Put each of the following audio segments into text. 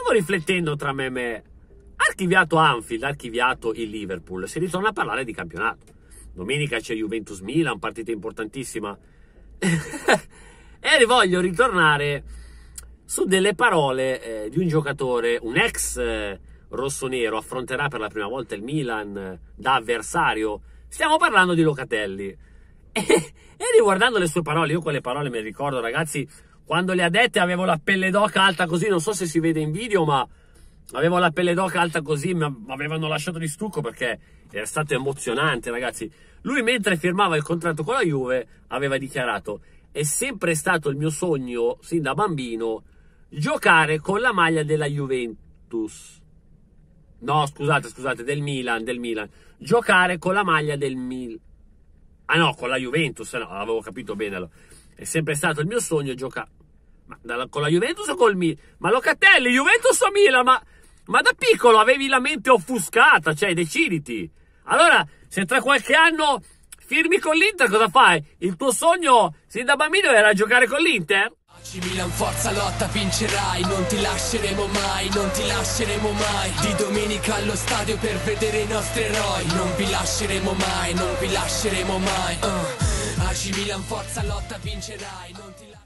Stavo riflettendo tra me e me. Archiviato Anfield, archiviato il Liverpool, si ritorna a parlare di campionato. Domenica c'è Juventus Milan, partita importantissima. e voglio ritornare su delle parole eh, di un giocatore, un ex eh, rossonero, affronterà per la prima volta il Milan eh, da avversario. Stiamo parlando di Locatelli. E, e riguardando le sue parole, io quelle parole me le ricordo, ragazzi, quando le ha dette avevo la pelle d'oca alta così, non so se si vede in video, ma avevo la pelle d'oca alta così, mi avevano lasciato di stucco perché era stato emozionante, ragazzi. Lui mentre firmava il contratto con la Juve aveva dichiarato è sempre stato il mio sogno, sin da bambino, giocare con la maglia della Juventus. No, scusate, scusate, del Milan, del Milan. Giocare con la maglia del Milan. Ah no, con la Juventus, no, avevo capito bene allora. È sempre stato il mio sogno giocare ma, con la Juventus o col Milan? Ma Locatelli, Juventus o Milan? Ma, ma da piccolo avevi la mente offuscata, cioè deciditi. Allora, se tra qualche anno firmi con l'Inter, cosa fai? Il tuo sogno sin da bambino era giocare con l'Inter? Oggi Milan forza lotta vincerai, non ti lasceremo mai, non ti lasceremo mai Di domenica allo stadio per vedere i nostri eroi Non vi lasceremo mai, non vi lasceremo mai uh. Milan forza lotta vincerai, non ti lasceremo mai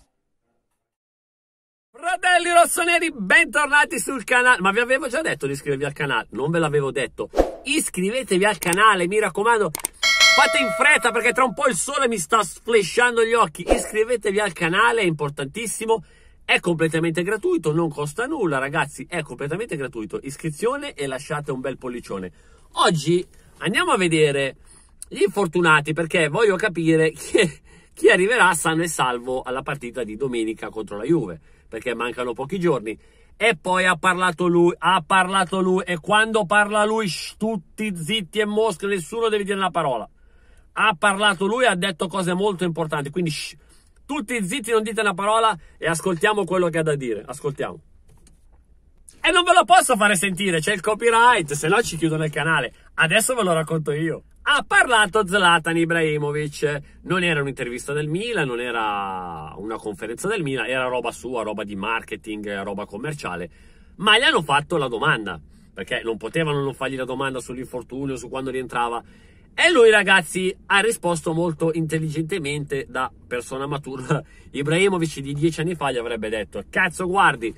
Fratelli rossoneri, bentornati sul canale. Ma vi avevo già detto di iscrivervi al canale? Non ve l'avevo detto. Iscrivetevi al canale, mi raccomando. Fate in fretta perché tra un po' il sole mi sta sflesciando gli occhi. Iscrivetevi al canale, è importantissimo. È completamente gratuito, non costa nulla, ragazzi. È completamente gratuito. Iscrizione e lasciate un bel pollicione. Oggi andiamo a vedere gli infortunati perché voglio capire chi, chi arriverà sano e salvo alla partita di domenica contro la Juve perché mancano pochi giorni. E poi ha parlato lui, ha parlato lui, e quando parla lui, shh, tutti zitti e mosche, nessuno deve dire una parola. Ha parlato lui, ha detto cose molto importanti, quindi shh, tutti zitti, non dite una parola e ascoltiamo quello che ha da dire. Ascoltiamo. E non ve lo posso fare sentire, c'è il copyright, se no ci chiudono il canale. Adesso ve lo racconto io ha parlato Zlatan Ibrahimovic. Non era un'intervista del Milan, non era una conferenza del Milan, era roba sua, roba di marketing, roba commerciale. Ma gli hanno fatto la domanda, perché non potevano non fargli la domanda sull'infortunio, su quando rientrava. E lui, ragazzi, ha risposto molto intelligentemente da persona matura. Ibrahimovic di dieci anni fa gli avrebbe detto: Cazzo, guardi.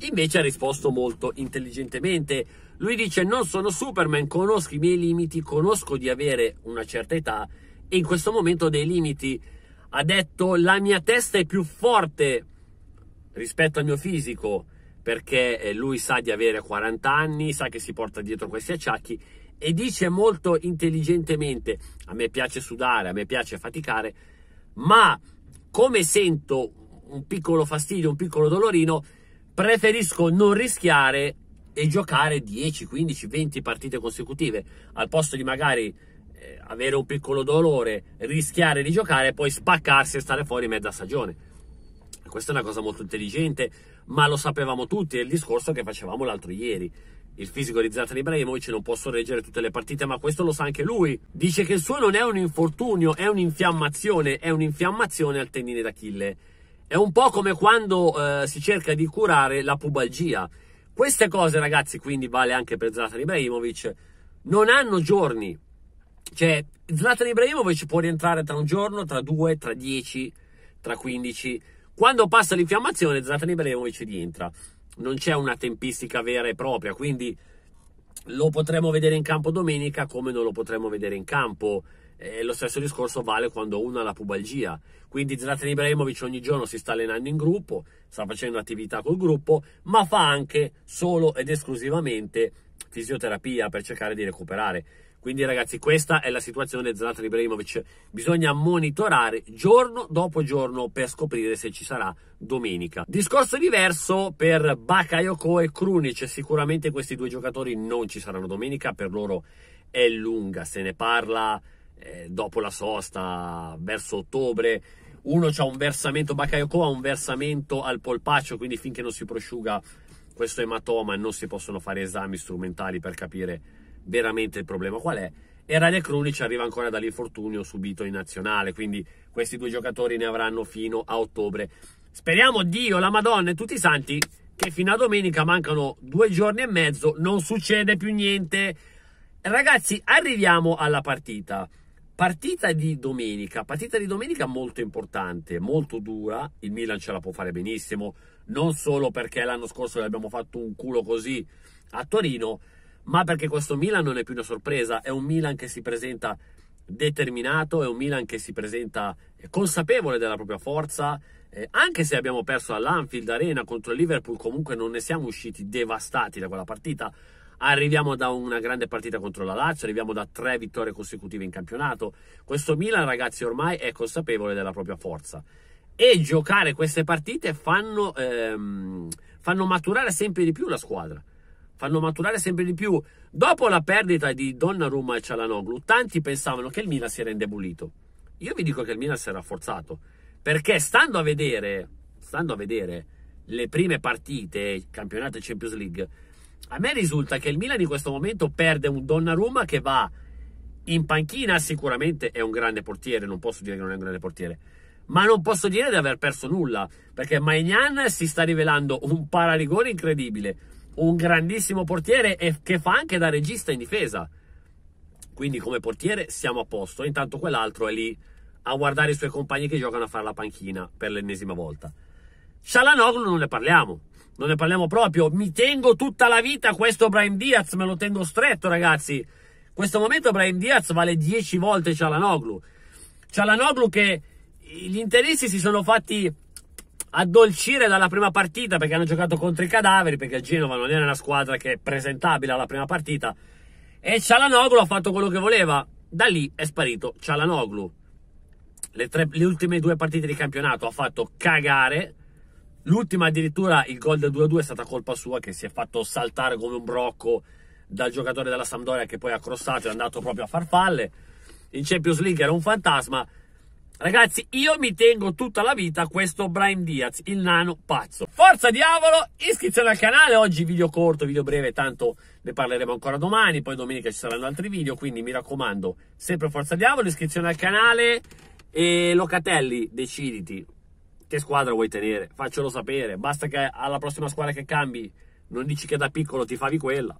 Invece ha risposto molto intelligentemente lui dice non sono Superman, conosco i miei limiti, conosco di avere una certa età e in questo momento ho dei limiti. Ha detto la mia testa è più forte rispetto al mio fisico perché eh, lui sa di avere 40 anni, sa che si porta dietro questi acciacchi e dice molto intelligentemente a me piace sudare, a me piace faticare, ma come sento un piccolo fastidio, un piccolo dolorino, preferisco non rischiare e giocare 10, 15, 20 partite consecutive al posto di magari eh, avere un piccolo dolore, rischiare di giocare e poi spaccarsi e stare fuori mezza stagione. Questa è una cosa molto intelligente, ma lo sapevamo tutti, è il discorso che facevamo l'altro ieri. Il fisico di Zlatan Ibrahimovic non può sorreggere tutte le partite, ma questo lo sa anche lui. Dice che il suo non è un infortunio, è un'infiammazione, è un'infiammazione al tendine d'Achille. È un po' come quando eh, si cerca di curare la pubalgia queste cose, ragazzi, quindi vale anche per Zlatan Ibrahimovic, non hanno giorni. Cioè, Zlatan Ibrahimovic può rientrare tra un giorno, tra due, tra dieci, tra quindici. Quando passa l'infiammazione, Zlatan Ibrahimovic rientra. Non c'è una tempistica vera e propria, quindi lo potremo vedere in campo domenica come non lo potremo vedere in campo e eh, lo stesso discorso vale quando uno ha la pubalgia. Quindi Zlatan Ibrahimovic ogni giorno si sta allenando in gruppo, sta facendo attività col gruppo, ma fa anche solo ed esclusivamente fisioterapia per cercare di recuperare. Quindi ragazzi, questa è la situazione Zlatan Ibrahimovic. Bisogna monitorare giorno dopo giorno per scoprire se ci sarà domenica. Discorso diverso per Bakayoko e Krunic. Sicuramente questi due giocatori non ci saranno domenica, per loro è lunga, se ne parla eh, dopo la sosta, verso ottobre, uno ha un versamento, Bakayoko ha un versamento al polpaccio, quindi finché non si prosciuga questo ematoma non si possono fare esami strumentali per capire veramente il problema qual è. E Radia Krunic arriva ancora dall'infortunio subito in nazionale, quindi questi due giocatori ne avranno fino a ottobre. Speriamo Dio, la Madonna e tutti i santi che fino a domenica mancano due giorni e mezzo, non succede più niente. Ragazzi, arriviamo alla partita. Partita di domenica, partita di domenica molto importante, molto dura, il Milan ce la può fare benissimo, non solo perché l'anno scorso gli abbiamo fatto un culo così a Torino, ma perché questo Milan non è più una sorpresa, è un Milan che si presenta determinato, è un Milan che si presenta eh, consapevole della propria forza, eh, anche se abbiamo perso all'Anfield Arena contro il Liverpool, comunque non ne siamo usciti devastati da quella partita, Arriviamo da una grande partita contro la Lazio, arriviamo da tre vittorie consecutive in campionato. Questo Milan, ragazzi, ormai è consapevole della propria forza. E giocare queste partite fanno, ehm, fanno maturare sempre di più la squadra. Fanno maturare sempre di più. Dopo la perdita di Donnarumma e Cialanoglu, tanti pensavano che il Milan si era indebolito. Io vi dico che il Milan si è rafforzato. Perché stando a vedere, stando a vedere le prime partite, campionato e Champions League, a me risulta che il Milan in questo momento perde un Donnarumma che va in panchina, sicuramente è un grande portiere, non posso dire che non è un grande portiere, ma non posso dire di aver perso nulla, perché Maignan si sta rivelando un paraligone incredibile, un grandissimo portiere e che fa anche da regista in difesa. Quindi come portiere siamo a posto, intanto quell'altro è lì a guardare i suoi compagni che giocano a fare la panchina per l'ennesima volta. Cialanoglu non ne parliamo, non ne parliamo proprio. Mi tengo tutta la vita questo Brian Diaz, me lo tengo stretto, ragazzi. In questo momento Brian Diaz vale 10 volte Cialanoglu. Cialanoglu che gli interessi si sono fatti addolcire dalla prima partita perché hanno giocato contro i cadaveri, perché Genova non era una squadra che è presentabile alla prima partita. E Cialanoglu ha fatto quello che voleva. Da lì è sparito Cialanoglu. Le, tre, le ultime due partite di campionato ha fatto cagare L'ultima addirittura, il gol del 2-2 è stata colpa sua che si è fatto saltare come un brocco dal giocatore della Sampdoria che poi ha crossato e è andato proprio a farfalle. In Champions League era un fantasma. Ragazzi, io mi tengo tutta la vita questo Brian Diaz, il nano pazzo. Forza diavolo, iscrizione al canale, oggi video corto, video breve, tanto ne parleremo ancora domani, poi domenica ci saranno altri video, quindi mi raccomando, sempre forza diavolo, iscrizione al canale e Locatelli, deciditi, che squadra vuoi tenere, faccelo sapere, basta che alla prossima squadra che cambi non dici che da piccolo ti favi quella,